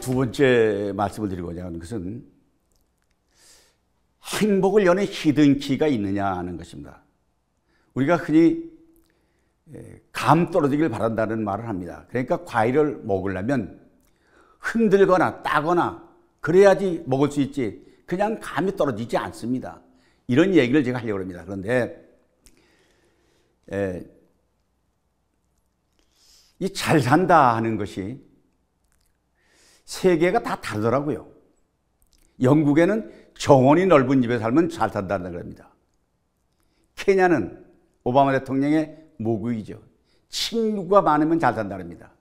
두 번째 말씀을 드리고자 하는 것은 행복을 여는 히든키가 있느냐 하는 것입니다. 우리가 흔히 감 떨어지길 바란다는 말을 합니다. 그러니까 과일을 먹으려면 흔들거나 따거나 그래야지 먹을 수 있지 그냥 감이 떨어지지 않습니다. 이런 얘기를 제가 하려고 합니다. 그런데 이 잘 산다 하는 것이 세계가 다 다르더라고요. 영국에는 정원이 넓은 집에 살면 잘 산다는 겁니다. 케냐는 오바마 대통령의 모국이죠. 친구가 많으면 잘 산다랍니다.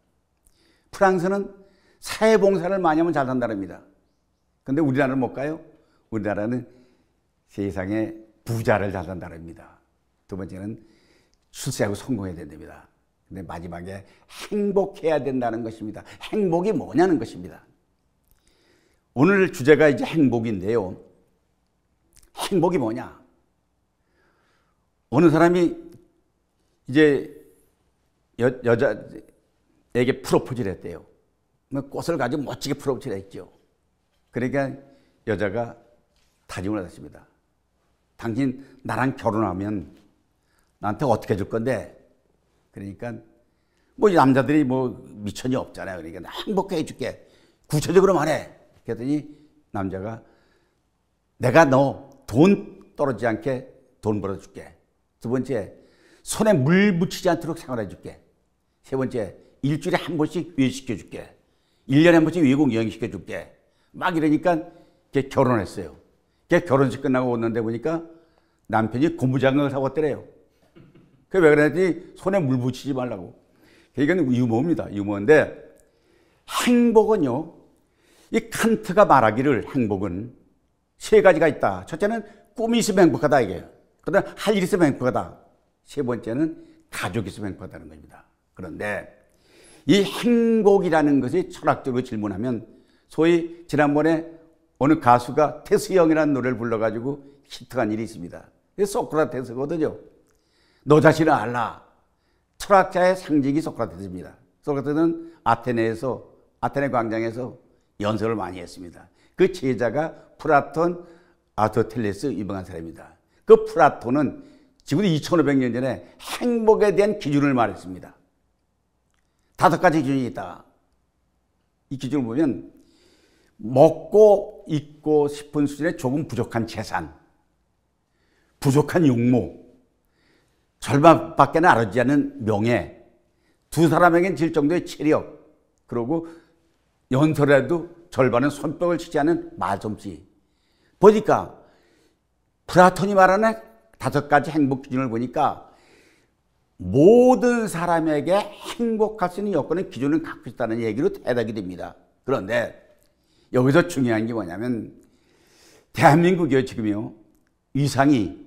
프랑스는 사회봉사를 많이 하면 잘 산다랍니다. 근데 우리나라는 뭘까요? 우리나라는 세상에 부자를 잘 산다랍니다. 두 번째는 출세하고 성공해야 된답니다. 근데 마지막에 행복해야 된다는 것입니다. 행복이 뭐냐는 것입니다. 오늘 주제가 이제 행복인데요. 행복이 뭐냐? 어느 사람이 이제 여, 여자에게 프로포즈를 했대요. 뭐 꽃을 가지고 멋지게 프로포즈를 했죠. 그러니까 여자가 다짐을 했습니다. 당신 나랑 결혼하면 나한테 어떻게 해줄 건데 그러니까 뭐 남자들이 뭐 미천이 없잖아요. 그러니까 나 행복해 해줄게. 구체적으로 말해. 그랬더니 남자가 내가 너 돈 떨어지지 않게 돈 벌어줄게. 두 번째 손에 물 묻히지 않도록 생활해줄게. 세 번째 일주일에 한 번씩 외식시켜줄게. 1년에 한 번씩 외국 여행 시켜줄게. 막 이러니까 걔 결혼했어요. 걔 결혼식 끝나고 오는데 보니까 남편이 고무장갑을 사고 왔더래요. 그왜 그랬더니 손에 물 붙이지 말라고. 그러니까 이건 유머입니다. 유머인데 행복은요. 이 칸트가 말하기를 행복은 세 가지가 있다. 첫째는 꿈이 있으면 행복하다 이게. 그다음 할 일이 있으면 행복하다. 세 번째는 가족이 있으면 행복하다는 겁니다. 그런데 이 행복이라는 것이 철학적으로 질문하면 소위 지난번에 어느 가수가 태수형이라는 노래를 불러가지고 히트한 일이 있습니다. 소크라테스거든요. 너 자신을 알라. 철학자의 상징이 소크라테스입니다. 소크라테스는 아테네에서 아테네 광장에서 연설을 많이 했습니다. 그 제자가 플라톤, 아토텔레스 유명한 사람입니다. 그 플라톤은 지금도 2,500년 전에 행복에 대한 기준을 말했습니다. 다섯 가지 기준이 있다. 이 기준을 보면 먹고 입고 싶은 수준의 조금 부족한 재산, 부족한 욕모 절반밖에 나누지 않은 명예, 두 사람에겐 질 정도의 체력, 그리고 연설에도 절반은 손뼉을 치지 않은 말솜씨. 보니까 플라톤이 말하는 다섯 가지 행복 기준을 보니까 모든 사람에게 행복할 수 있는 여건의 기준을 갖고 있다는 얘기로 대답이 됩니다. 그런데 여기서 중요한 게 뭐냐면 대한민국이요 지금요 위상이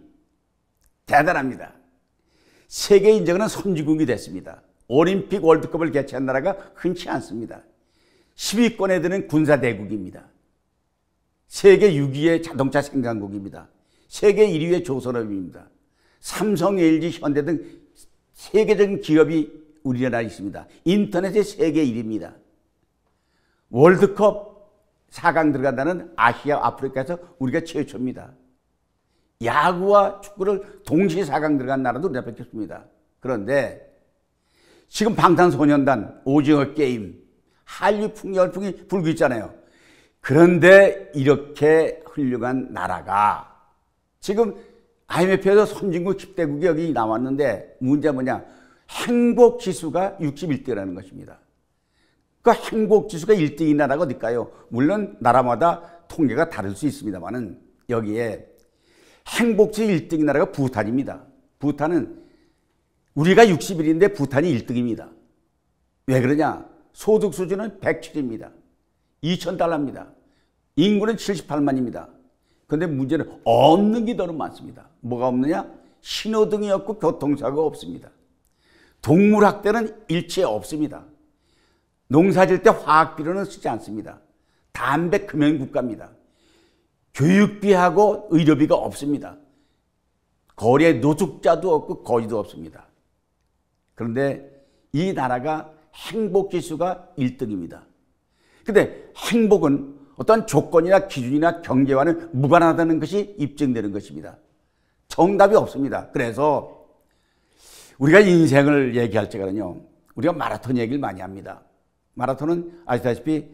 대단합니다. 세계 인정는 선진국이 됐습니다. 올림픽 월드컵을 개최한 나라가 흔치 않습니다. 10위권에 드는 군사대국입니다. 세계 6위의 자동차 생산국입니다. 세계 1위의 조선업입니다. 삼성, LG, 현대 등 세계적인 기업이 우리나라에 있습니다. 인터넷의 세계 1위입니다. 월드컵 4강 들어간다는 아시아, 아프리카에서 우리가 최초입니다. 야구와 축구를 동시에 4강 들어간 나라도 내리나습니다 그런데 지금 방탄소년단, 오징어 게임, 한류 풍, 열풍이 불고 있잖아요. 그런데 이렇게 훌륭한 나라가 지금 IMF에서 선진국 10대국이 여기 나왔는데 문제 뭐냐. 행복 지수가 61대라는 것입니다. 그 행복 지수가 1등인 나라가 어딜까요? 물론 나라마다 통계가 다를 수 있습니다만은 여기에 행복지 1등인 나라가 부탄입니다. 부탄은 우리가 60일인데 부탄이 1등입니다. 왜 그러냐? 소득 수준은 107입니다. 2천달러입니다 인구는 78만입니다. 그런데 문제는 없는 게 너무 많습니다. 뭐가 없느냐? 신호등이 없고 교통사고가 없습니다. 동물학대는 일체 없습니다. 농사질 때 화학비료는 쓰지 않습니다. 담배 금연국가입니다. 교육비하고 의료비가 없습니다. 거리에 노숙자도 없고 거지도 없습니다. 그런데 이 나라가 행복 지수가 1등입니다. 근데 행복은 어떤 조건이나 기준이나 경계와는 무관하다는 것이 입증되는 것입니다. 정답이 없습니다. 그래서 우리가 인생을 얘기할 때가는요, 우리가 마라톤 얘기를 많이 합니다. 마라톤은 아시다시피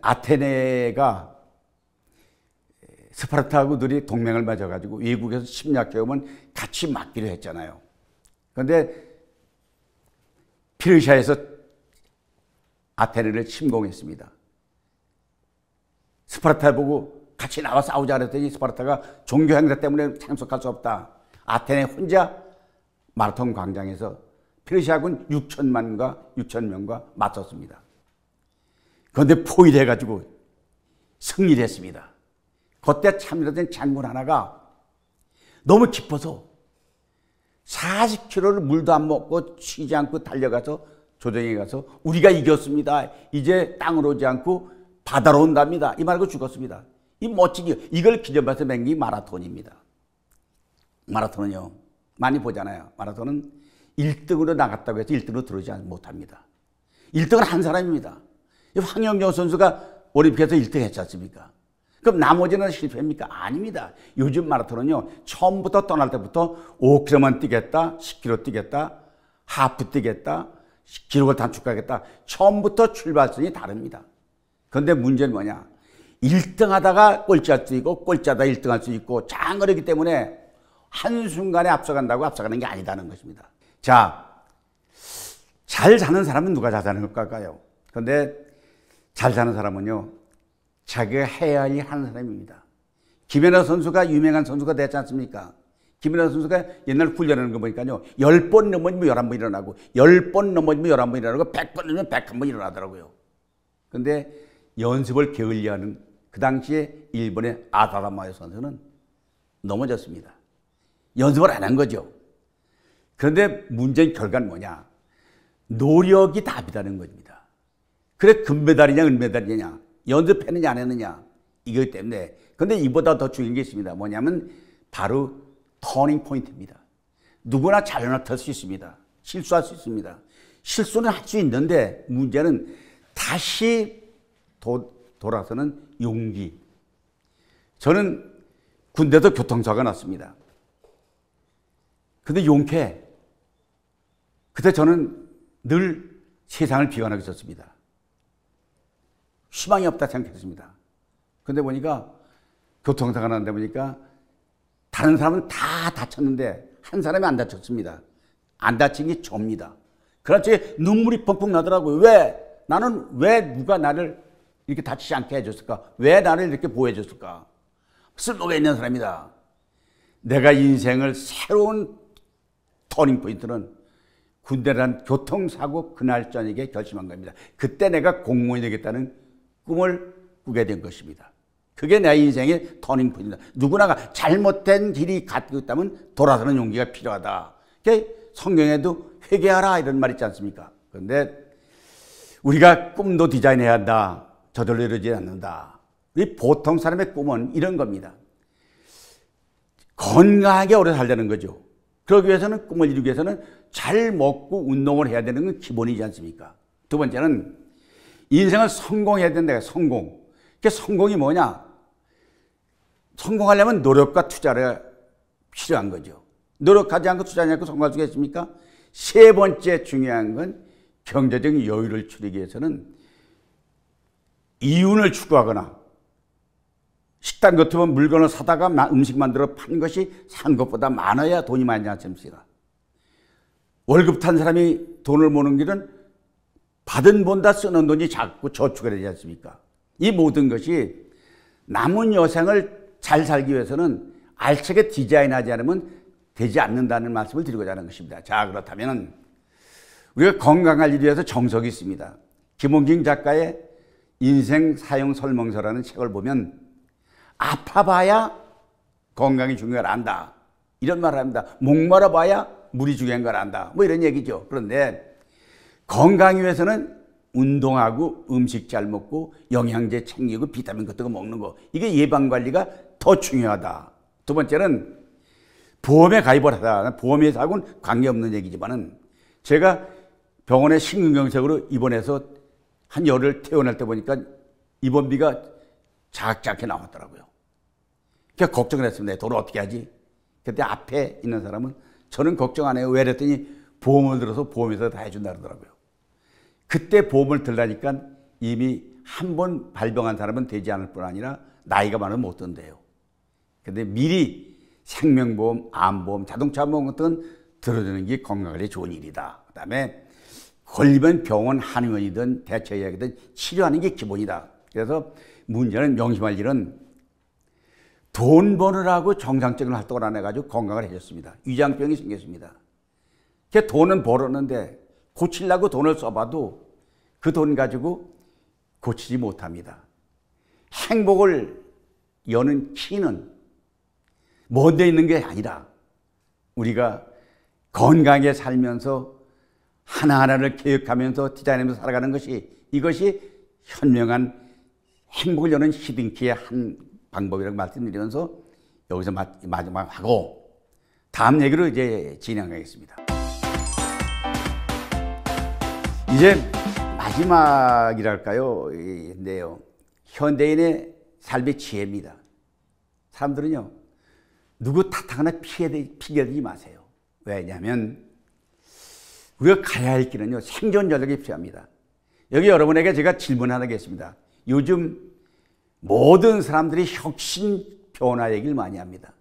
아테네가 스파르타하고 둘이 동맹을 맺어가지고 외국에서 침략해오면 같이 맞기로 했잖아요. 그런데 피르시아에서 아테네를 침공했습니다. 스파르타 보고 같이 나와 싸우자 그랬더니 스파르타가 종교 행사 때문에 참석할 수 없다. 아테네 혼자 마라톤 광장에서 피르시아군 6천만과 6천 명과 맞섰습니다. 그런데 포위돼가지고 승리를 했습니다. 그때 참여된 장군 하나가 너무 기뻐서 40km를 물도 안 먹고 쉬지 않고 달려가서 조정에 가서 우리가 이겼습니다. 이제 땅으로 오지 않고 바다로 온답니다. 이 말고 죽었습니다. 이 멋지게 이걸 기념해서 맹기 마라톤입니다. 마라톤은요. 많이 보잖아요. 마라톤은 1등으로 나갔다고 해서 1등으로 들어오지 못합니다. 1등은 한 사람입니다. 황영조 선수가 올림픽에서 1등 했지 않습니까? 그럼 나머지는 실패입니까? 아닙니다. 요즘 마라톤은요, 처음부터 떠날 때부터 5km만 뛰겠다, 10km 뛰겠다, 하프 뛰겠다, 기록을 단축하겠다. 처음부터 출발선이 다릅니다. 그런데 문제는 뭐냐? 1등 하다가 꼴찌 할수 있고, 꼴찌 하다 1등 할 수 있고, 장거리기 때문에 한순간에 앞서간다고 앞서가는 게 아니다는 것입니다. 자, 잘 자는 사람은 누가 잘 자는 걸까요? 그런데 잘 자는 사람은요, 자기가 해야 할 하는 사람입니다. 김연아 선수가 유명한 선수가 됐지 않습니까? 김연아 선수가 옛날 훈련하는 거 보니까요. 10번 넘어지면 11번 일어나고 10번 넘어지면 11번 일어나고 100번 넘으면 101번 일어나더라고요. 근데 연습을 게을리하는 그 당시에 일본의 아다라마요 선수는 넘어졌습니다. 연습을 안 한 거죠. 그런데 문제인 결과는 뭐냐? 노력이 답이라는 겁니다. 그래 금메달이냐 은메달이냐 연습했느냐 안 했느냐 이것 때문에 근데 이보다 더 중요한 게 있습니다. 뭐냐면 바로 터닝 포인트입니다. 누구나 잘못할 수 있습니다. 실수할 수 있습니다. 실수는 할 수 있는데 문제는 다시 도, 돌아서는 용기. 저는 군대도 교통사고가 났습니다. 근데 용케. 그때 저는 늘 세상을 비관하고 있었습니다. 희망이 없다 생각했습니다. 근데 보니까 교통사고 나는데 보니까 다른 사람은 다 다쳤는데 한 사람이 안 다쳤습니다. 안 다친 게 접니다. 그렇지 눈물이 펑펑 나더라고요. 왜? 나는 왜 누가 나를 이렇게 다치지 않게 해줬을까? 왜 나를 이렇게 보호해줬을까? 쓸모가 있는 사람이다. 내가 인생을 새로운 터닝 포인트는 군대란 교통사고 그날 저녁에 결심한 겁니다. 그때 내가 공무원이 되겠다는 꿈을 꾸게 된 것입니다. 그게 내 인생의 터닝포인트다. 누구나가 잘못된 길이 갖고 있다면 돌아서는 용기가 필요하다. 성경에도 회개하라 이런 말 있지 않습니까? 그런데 우리가 꿈도 디자인해야 한다. 저절로 이루지 않는다. 우리 보통 사람의 꿈은 이런 겁니다. 건강하게 오래 살자는 거죠. 그러기 위해서는 꿈을 이루기 위해서는 잘 먹고 운동을 해야 되는 건 기본이지 않습니까? 두 번째는 인생을 성공해야 된다. 성공. 그게 성공이 뭐냐? 성공하려면 노력과 투자를 필요한 거죠. 노력하지 않고 투자하지 않고 성공할 수가 있습니까? 세 번째 중요한 건 경제적인 여유를 줄이기 위해서는 이윤을 추구하거나 식당 같으면 물건을 사다가 음식 만들어 판 것이 산 것보다 많아야 돈이 많지 않습니까? 월급 탄 사람이 돈을 모는 길은 받은 본다 쓰는 돈이 자꾸 저축이 되지 않습니까? 이 모든 것이 남은 여생을 잘 살기 위해서는 알차게 디자인하지 않으면 되지 않는다는 말씀을 드리고자 하는 것입니다. 자, 그렇다면 우리가 건강할 일에 해서 정석이 있습니다. 김홍 g 작가의 인생 사용 설명서라는 책을 보면 아파봐야 건강이 중요한 걸 안다. 이런 말을 합니다. 목마라 봐야 물이 중요한 걸 안다. 뭐 이런 얘기죠. 그런데 건강 위해서는 운동하고 음식 잘 먹고 영양제 챙기고 비타민 같은 거 먹는 거 이게 예방 관리가 더 중요하다. 두 번째는 보험에 가입을 하다. 보험회 사고는 하 관계없는 얘기지만은 제가 병원에 신근경색으로 입원해서 한 열흘 퇴원할 때 보니까 입원비가 작작게 나왔더라고요. 그러니 걱정을 했습니다. 돈을 어떻게 하지? 그때 앞에 있는 사람은 저는 걱정 안 해요. 왜 그랬더니 보험을 들어서 보험회사다 해준다 그러더라고요. 그때 보험을 들라니까 이미 한 번 발병한 사람은 되지 않을 뿐 아니라 나이가 많으면 못 든대요. 근데 미리 생명보험, 암보험, 자동차 보험 같은 들어주는 게건강에 좋은 일이다. 그 다음에 걸리면 병원 한의원이든 대처의학이든 치료하는 게 기본이다. 그래서 문제는 명심할 일은 돈 버느라고 정상적인 활동을 안 해가지고 건강을 해줬습니다. 위장병이 생겼습니다. 걔 돈은 벌었는데 고치려고 돈을 써봐도 그돈 가지고 고치지 못합니다. 행복을 여는 키는 먼데 있는 게 아니라 우리가 건강하게 살면서 하나하나를 계획하면서 디자인하면서 살아가는 것이 이것이 현명한 행복을 여는 히딩키의 한 방법이라고 말씀드리면서 여기서 마지막 하고 다음 얘기로 이제 진행하겠습니다. 이제 마지막이랄까요? 인데요. 현대인의 삶의 지혜입니다. 사람들은요, 누구 탓하거나 피해되지 마세요. 왜냐하면 우리가 가야 할 길은요, 생존 전략이 필요합니다. 여기 여러분에게 제가 질문 하나 겠습니다. 요즘 모든 사람들이 혁신 변화 얘기를 많이 합니다.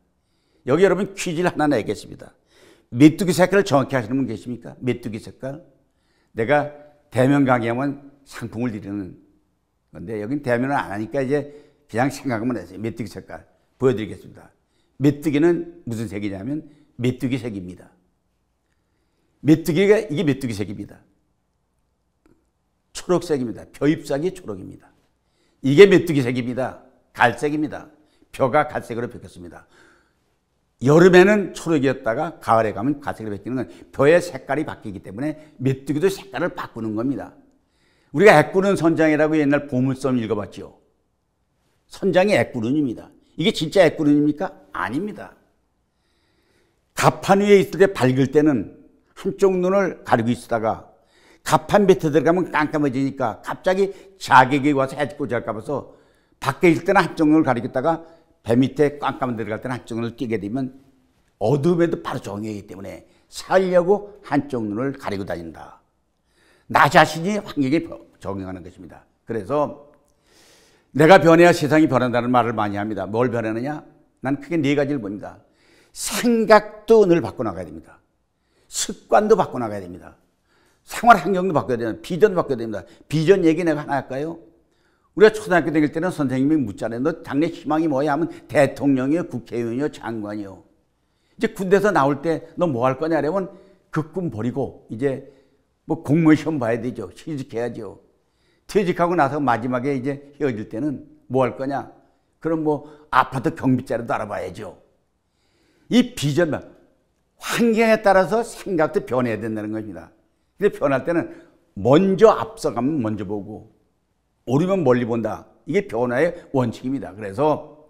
여기 여러분 퀴즈를 하나 내겠습니다. 메뚜기 색깔을 정확히 하시는 분 계십니까? 메뚜기 색깔? 내가 대면 강의하면 상품을 드리는 건데 여긴 대면을 안 하니까 이제 그냥 생각하면 되세요. 메뚜기 색깔 보여드리겠습니다. 메뚜기는 무슨 색이냐면 메뚜기 색입니다. 메뚜기가 이게 메뚜기 색입니다. 초록색입니다. 벼잎삭이 초록입니다. 이게 메뚜기 색입니다. 갈색입니다. 벼가 갈색으로 벗겼습니다. 여름에는 초록이었다가 가을에 가면 가색으로 바뀌는 건 벼의 색깔이 바뀌기 때문에 메뚜기도 색깔을 바꾸는 겁니다. 우리가 애꾸는 선장이라고 옛날 보물섬 읽어봤죠. 선장이 애꾸른입니다. 이게 진짜 애꾸른입니까? 아닙니다. 갑판 위에 있을 때 밝을 때는 한쪽 눈을 가리고 있다가 갑판 밑에 들어가면 깜깜해지니까 갑자기 자객이 와서 해집고 잘까 봐서 밖에 있을 때는 한쪽 눈을 가리겠다가 배 밑에 깜깜 들어갈 때는 한쪽 눈을 띄게 되면 어둠에도 바로 정해이기 때문에 살려고 한쪽 눈을 가리고 다닌다. 나 자신이 환경에 적응하는 것입니다. 그래서 내가 변해야 세상이 변한다는 말을 많이 합니다. 뭘 변하느냐? 난 크게 네 가지를 봅니다. 생각도 늘 바꿔나가야 됩니다. 습관도 바꿔나가야 됩니다. 생활 환경도 바꿔야 됩니다. 비전도 바꿔야 됩니다. 비전 얘기 내가 하나 할까요? 우리가 초등학교 다닐 때는 선생님이 묻잖아요. 너 장래 희망이 뭐야 하면 대통령이요, 국회의원이요, 장관이요. 이제 군대에서 나올 때 너 뭐 할 거냐 그러면 그꿈 버리고 이제 뭐 공무원 시험 봐야 되죠. 취직해야죠. 퇴직하고 나서 마지막에 이제 헤어질 때는 뭐 할 거냐? 그럼 뭐 아파트 경비자라도 알아봐야죠. 이 비전, 환경에 따라서 생각도 변해야 된다는 겁니다. 근데 변할 때는 먼저 앞서가면 먼저 보고 오르면 멀리 본다. 이게 변화의 원칙입니다. 그래서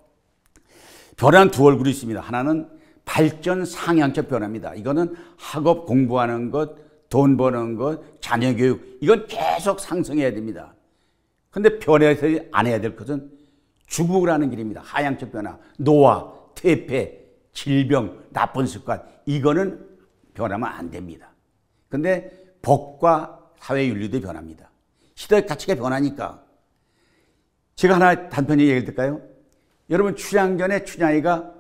변화는 두 얼굴이 있습니다. 하나는 발전 상향적 변화입니다. 이거는 학업 공부하는 것, 돈 버는 것, 자녀 교육 이건 계속 상승해야 됩니다. 근데 변해서 화안 해야 될 것은 주국을하는 길입니다. 하향적 변화, 노화, 퇴폐, 질병, 나쁜 습관 이거는 변하면 안 됩니다. 근데 법과 사회 윤리도 변합니다. 시대의 가치가 변하니까 제가 하나 단편히 얘기를 드릴까요? 여러분 춘향전에 춘향이가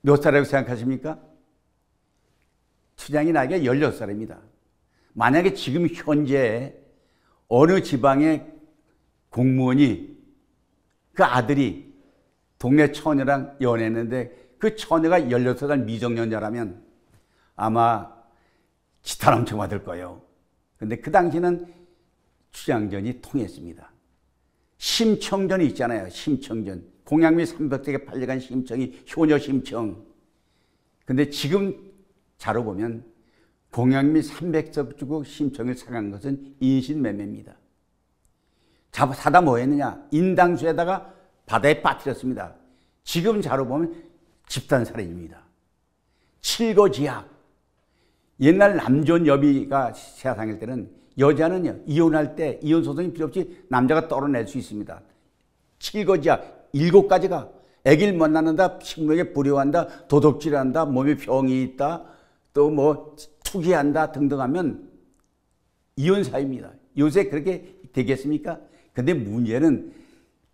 몇 살이라고 생각하십니까? 춘향이 나이가 16살입니다. 만약에 지금 현재 어느 지방의 공무원이 그 아들이 동네 처녀랑 연애했는데 그 처녀가 16살 미정년자라면 아마 지탄 엄청 받을 거예요. 근데 그 당시는 추장전이 통했습니다. 심청전이 있잖아요. 심청전. 공양미 300대에 팔려간 심청이 효녀 심청. 근데 지금 자로 보면 공양미 300접 주고 심청을 사간 것은 인신매매입니다. 사다 뭐 했느냐? 인당수에다가 바다에 빠뜨렸습니다. 지금 자로 보면 집단살인입니다. 칠거지약. 옛날 남존여비가 세상일 때는 여자는요, 이혼할 때 이혼소송이 필요 없이 남자가 떨어낼 수 있습니다. 7거지야, 7가지가 애기를 못 낳는다, 식물에 불효한다, 도둑질한다, 몸에 병이 있다, 또 뭐 투기한다 등등 하면 이혼사입니다. 요새 그렇게 되겠습니까? 근데 문제는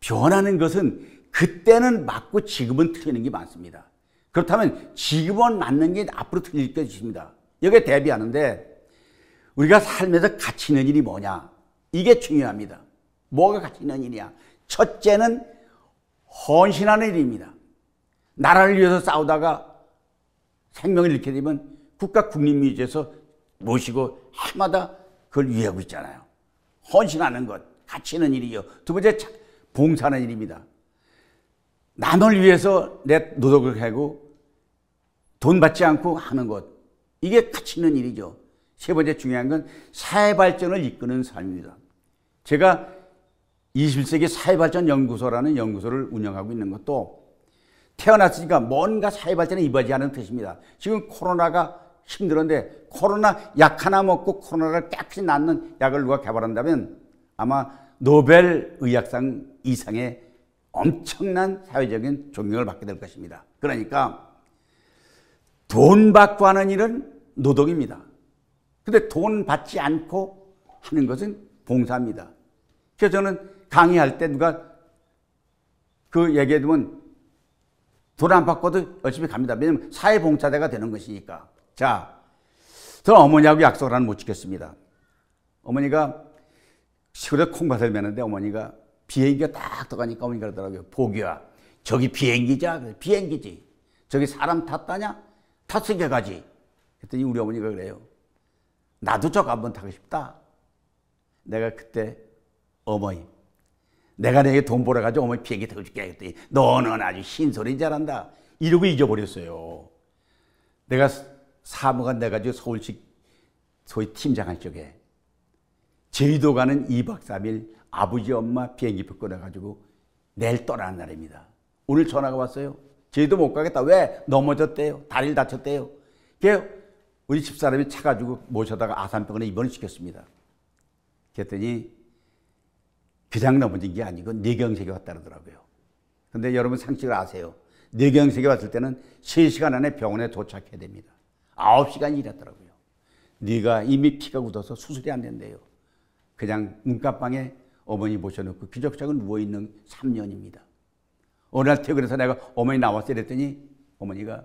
변하는 것은 그때는 맞고 지금은 틀리는 게 많습니다. 그렇다면 지금은 맞는 게 앞으로 틀릴 것입니다. 여기에 대비하는데 우리가 삶에서 가치 있는 일이 뭐냐? 이게 중요합니다. 뭐가 가치 있는일이냐 첫째는 헌신하는 일입니다. 나라를 위해서 싸우다가 생명을 잃게 되면 국가 국립묘지에서 모시고 해마다 그걸 위하고 있잖아요. 헌신하는 것, 가치 있는 일이요. 두 번째, 봉사하는 일입니다. 남을 위해서 내 노동을 하고 돈 받지 않고 하는 것. 이게 가치 있는 일이죠. 세 번째 중요한 건 사회 발전을 이끄는 삶입니다. 제가 21세기 사회발전연구소라는 연구소를 운영하고 있는 것도 태어났으니까 뭔가 사회발전에 이바지하는 뜻입니다. 지금 코로나가 힘들었는데 코로나 약 하나 먹고 코로나를 깨끗이 낫는 약을 누가 개발한다면 아마 노벨 의학상 이상의 엄청난 사회적인 존경을 받게 될 것입니다. 그러니까 돈 받고 하는 일은 노동입니다. 근데 돈 받지 않고 하는 것은 봉사입니다. 그래서 저는 강의할 때 누가 그 얘기해 두면 돈 안 받고도 열심히 갑니다. 왜냐면 사회봉사자가 되는 것이니까. 자, 저 어머니하고 약속을 하나 못 지켰습니다. 어머니가 시골에 콩밭을 매는데 어머니가 비행기가 딱 떠가니까 어머니 그러더라고요. 보기야. 저기 비행기자? 비행기지. 저기 사람 탔다냐? 탔으니까 가지. 그랬더니 우리 어머니가 그래요. 나도 저거 한 번 타고 싶다. 내가 그때 어머니, 내가 내게 돈 벌어가지고 어머니 비행기 타고 줄게 했더니 너는 아주 흰소리 잘한다. 이러고 잊어버렸어요. 내가 사무관 내가지고서울식 소위 팀장할 적에 제주도 가는 2박 3일 아버지 엄마 비행기표 끊어가지고 내일 떠나는 날입니다. 오늘 전화가 왔어요. 제주도 못 가겠다. 왜? 넘어졌대요. 다리를 다쳤대요. 걔 우리 집사람이 차가지고 모셔다가 아산병원에 입원을 시켰습니다. 그랬더니 그냥 넘어진 게 아니고 뇌경색이 왔다 그러더라고요. 근데 여러분 상식을 아세요. 뇌경색이 왔을 때는 3시간 안에 병원에 도착해야 됩니다. 9시간 일했더라고요. 뇌가 이미 피가 굳어서 수술이 안 된대요. 그냥 문간방에 어머니 모셔놓고 기적적으 누워있는 3년입니다. 어느 날 퇴근해서 내가 어머니 나왔어 이랬더니 어머니가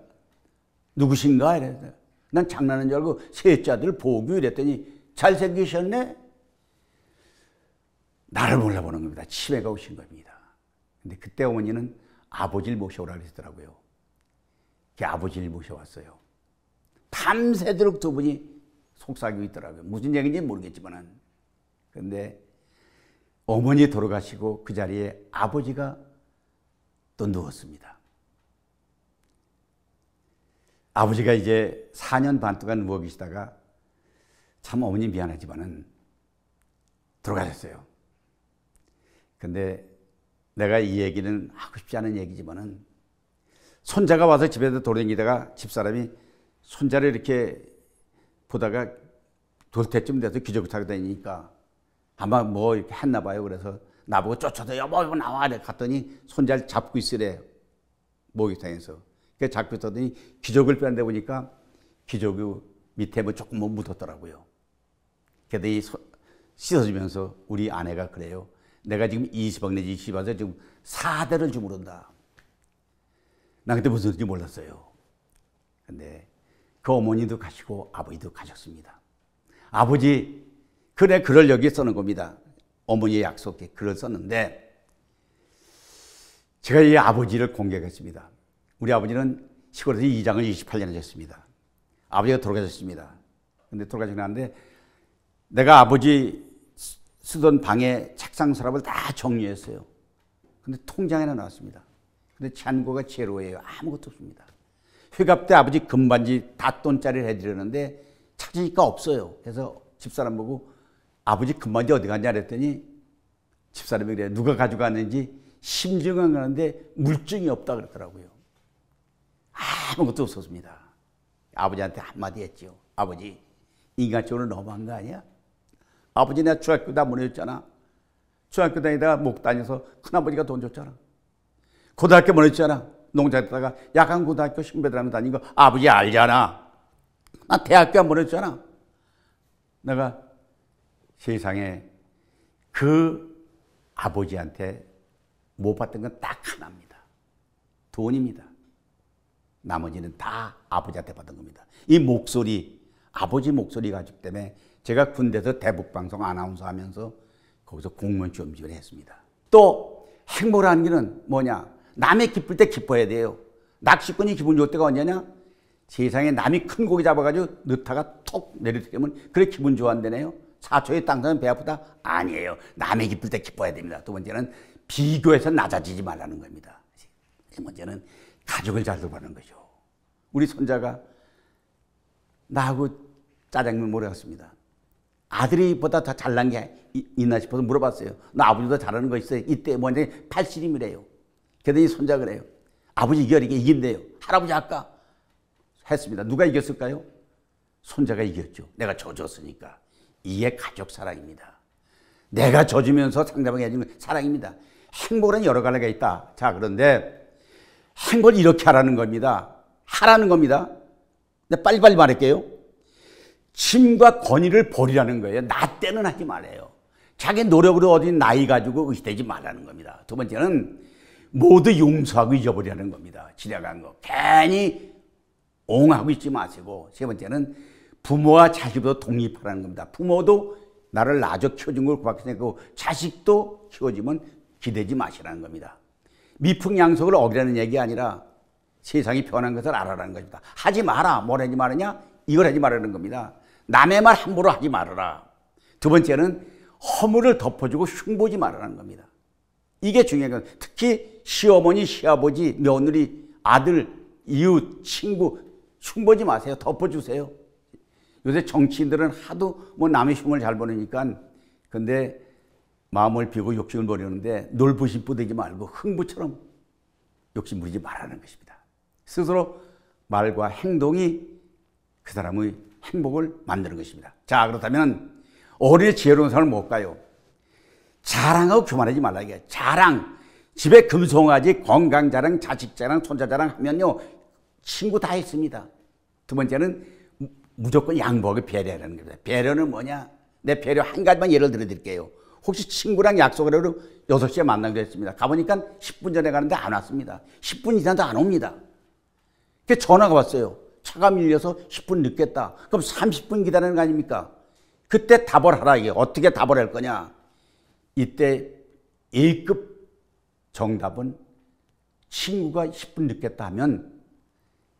누구신가? 이랬어요. 난장난는줄 알고 셋째 아들 보고 이랬더니 잘생기셨네? 나를 몰라보는 겁니다. 치매가 오신 겁니다. 근데 그때 어머니는 아버지를 모셔오라 그랬더라고요. 그 아버지를 모셔왔어요. 밤새도록 두 분이 속삭이고 있더라고요. 무슨 얘기인지 모르겠지만은. 근데 어머니 돌아가시고 그 자리에 아버지가 또 누웠습니다. 아버지가 이제 4년 반 동안 누워 계시다가 참 어머니 미안하지만은 돌아가셨어요. 근데 내가 이 얘기는 하고 싶지 않은 얘기지만은 손자가 와서 집에서 돌아다니다가 집사람이 손자를 이렇게 보다가 돌 때쯤 돼서 기적을 타고 다니까 아마 뭐 이렇게 했나 봐요. 그래서 나보고 쫓아서 여보 여보 나와 이래 갔더니 손자를 잡고 있으래 목욕탕에서 그 잡고 있었더니 기적을 빼는데 보니까 기적이 밑에 뭐 조금 뭐 묻었더라고요. 그래서 씻어주면서 우리 아내가 그래요. 내가 지금 20억 내지 20억에서 지금 4대를 주무른다. 난 그때 무슨 소리인지 몰랐어요. 근데 그 어머니도 가시고 아버지도 가셨습니다. 아버지, 그래, 글을 여기 쓰는 겁니다. 어머니의 약속에 글을 썼는데 제가 이 아버지를 공개했습니다. 우리 아버지는 시골에서 이장을 28년을 했습니다. 아버지가 돌아가셨습니다. 근데 돌아가셨는데 내가 아버지 쓰던 방에 책상 서랍을 다 정리했어요. 근데 통장에나 나왔습니다. 근데 잔고가 제로예요. 아무것도 없습니다. 회갑 때 아버지 금반지 다 돈짜리를 해드렸는데 찾으니까 없어요. 그래서 집사람 보고 아버지 금반지 어디 갔냐 그랬더니 집사람이 그래 누가 가져갔는지 심증은 가는데 물증이 없다 그랬더라고요 아무것도 없었습니다. 아버지한테 한마디 했죠. 아버지, 인간적으로 너무한 거 아니야? 아버지 내가 중학교 다 보내줬잖아. 중학교 다니다가 목 다녀서 큰아버지가 돈 줬잖아. 고등학교 보내줬잖아. 농장에다가 야간 고등학교 신배들하면 다니고 아버지 알잖아. 나 대학교 안 보내줬잖아. 내가 세상에 그 아버지한테 못 받던 건 딱 하나입니다. 돈입니다. 나머지는 다 아버지한테 받은 겁니다. 이 목소리, 아버지 목소리 가지고 때문에 제가 군대에서 대북방송 아나운서 하면서 거기서 공무원 취업지원 했습니다. 또 행보라는 게는 뭐냐? 남의 기쁠 때 기뻐야 돼요. 낚시꾼이 기분 좋을 때가 언제냐? 세상에 남이 큰 고기 잡아가지고 넣다가 톡 내리면 그래 기분 좋아한다네요. 사초의 땅사는 배 아프다? 아니에요. 남의 기쁠 때 기뻐야 됩니다. 두 번째는 비교해서 낮아지지 말라는 겁니다. 세 번째는 가족을 잘 돌보는 거죠. 우리 손자가 나하고 짜장면 먹으러갔습니다 아들이 보다 더 잘난 게 있나 싶어서 물어봤어요. 나아버지도 잘하는 거 있어요. 이때 먼저 80이래요. 그랬더니 손자 그래요. 아버지 이겨리게 이긴대요. 할아버지 아까 했습니다. 누가 이겼을까요? 손자가 이겼죠. 내가 져줬으니까. 이게 가족 사랑입니다. 내가 져주면서 상대방이 해주면 사랑입니다. 행복은 여러 갈래가 있다. 자, 그런데 한걸 이렇게 하라는 겁니다. 하라는 겁니다. 근데 빨리빨리 말할게요. 침과 권위를 버리라는 거예요. 나 때는 하지 말아요. 자기 노력으로 얻은 나이 가지고 의식되지 말라는 겁니다. 두 번째는 모두 용서하고 잊어버리라는 겁니다. 지나간 거. 괜히 옹하고 있지 마시고. 세 번째는 부모와 자식도 독립하라는 겁니다. 부모도 나를 낳아 키워준 걸 고맙게 생각하고 그 자식도 키워주면 기대지 마시라는 겁니다. 미풍양속을 어기라는 얘기 아니라 세상이 변한 것을 알아라는 겁니다. 하지 마라. 뭘 하지 말느냐? 이걸 하지 말라는 겁니다. 남의 말 함부로 하지 말아라. 두 번째는 허물을 덮어주고 흉보지 말라는 겁니다. 이게 중요한 건 특히 시어머니, 시아버지, 며느리, 아들, 이웃, 친구 흉보지 마세요. 덮어주세요. 요새 정치인들은 하도 뭐 남의 흉을 잘 보니까 근데 마음을 비고 욕심을 버리는데 놀부심 뿌대지 말고 흥부처럼 욕심 부리지 말라는 것입니다. 스스로 말과 행동이 그 사람의 행복을 만드는 것입니다. 자, 그렇다면 어린이 지혜로운 사람을 뭘까요? 자랑하고 교만하지 말라 이게 자랑 집에 금송아지 건강 자랑 자식 자랑 손자 자랑 하면요 친구 다 있습니다. 두 번째는 무조건 양보하고 배려하는 겁니다. 배려는 뭐냐? 내 배려 한 가지만 예를 들어 드릴게요. 혹시 친구랑 약속을 하고 6시에 만나기로 했습니다. 가보니까 10분 전에 가는데 안 왔습니다. 10분 이상도안 옵니다. 그 전화가 왔어요. 차가 밀려서 10분 늦겠다. 그럼 30분 기다리는 거 아닙니까? 그때 답을 하라. 이게 어떻게 답을 할 거냐? 이때 1급 정답은 친구가 10분 늦겠다 하면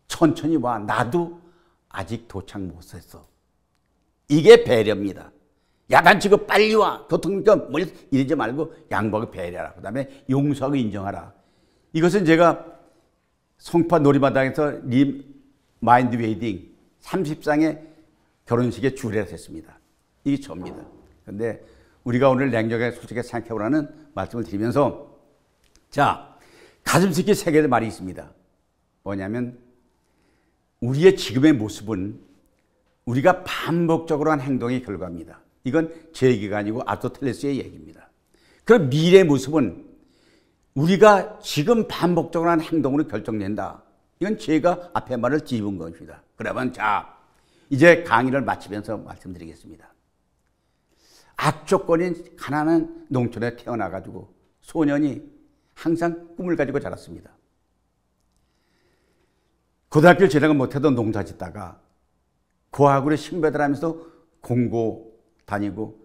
천천히 와. 나도 아직 도착 못 했어. 이게 배려입니다. 야단 치고 빨리 와. 교통니까 이러지 말고 양보하 배려라. 그 다음에 용서하고 인정하라. 이것은 제가 송파 놀이마당에서 림 마인드 웨이딩 30상의 결혼식에 주례를 했습니다. 이게 저입니다. 근데 우리가 오늘 냉정하게 솔직히 생각해보라는 말씀을 드리면서 자, 가슴 쓰기 세 개의 말이 있습니다. 뭐냐면 우리의 지금의 모습은 우리가 반복적으로 한 행동의 결과입니다. 이건 제 얘기가 아니고 아토텔레스의 얘기입니다. 그럼 미래의 모습은 우리가 지금 반복적으로 한 행동으로 결정된다. 이건 제가 앞에 말을 집은 것입니다. 그러면 자, 이제 강의를 마치면서 말씀드리겠습니다. 악조건인 가난한 농촌에 태어나가지고 소년이 항상 꿈을 가지고 자랐습니다. 고등학교 진학을 못해도 농사 짓다가 고학으로 신배들 하면서 공고 다니고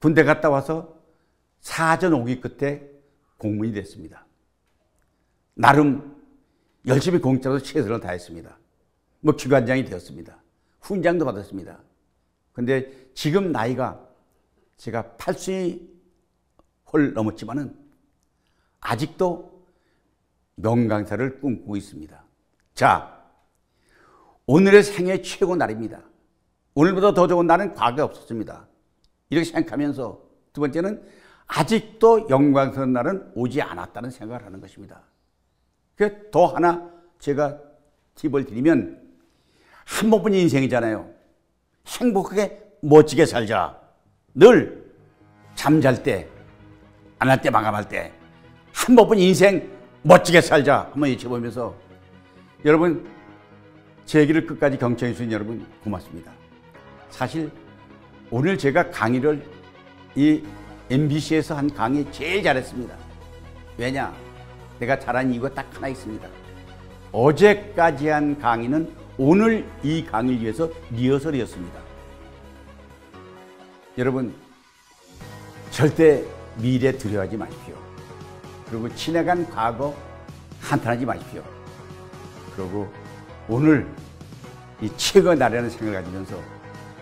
군대 갔다 와서 사전 오기 끝에 공무원이 됐습니다. 나름 열심히 공짜로 최선을 다했습니다. 뭐 기관장이 되었습니다. 훈장도 받았습니다. 근데 지금 나이가 제가 80이 홀 넘었지만은 아직도 명강사를 꿈꾸고 있습니다. 자, 오늘의 생애 최고 날입니다. 오늘보다 더 좋은 날은 과거에 없었습니다. 이렇게 생각하면서 두 번째는 아직도 영광스러운 날은 오지 않았다는 생각을 하는 것입니다. 더 하나 제가 팁을 드리면 한 번뿐 인생이잖아요. 행복하게 멋지게 살자. 늘 잠잘 때, 안 할 때, 마감할 때, 한 번뿐 인생 멋지게 살자. 한번 외쳐보면서 여러분, 제 얘기를 끝까지 경청해주신 여러분 고맙습니다. 사실 오늘 제가 강의를 이 MBC에서 한 강의 제일 잘했습니다. 왜냐? 내가 잘한 이유가 딱 하나 있습니다. 어제까지 한 강의는 오늘 이 강의를 위해서 리허설이었습니다. 여러분, 절대 미래 두려워하지 마십시오. 그리고 지나간 과거 한탄하지 마십시오. 그리고 오늘 이 최고 나라는 생각을 가지면서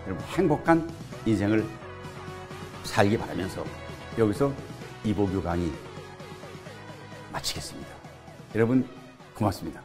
여러분 행복한 인생을 살기 바라면서 여기서 이보규 강의 마치겠습니다. 여러분 고맙습니다.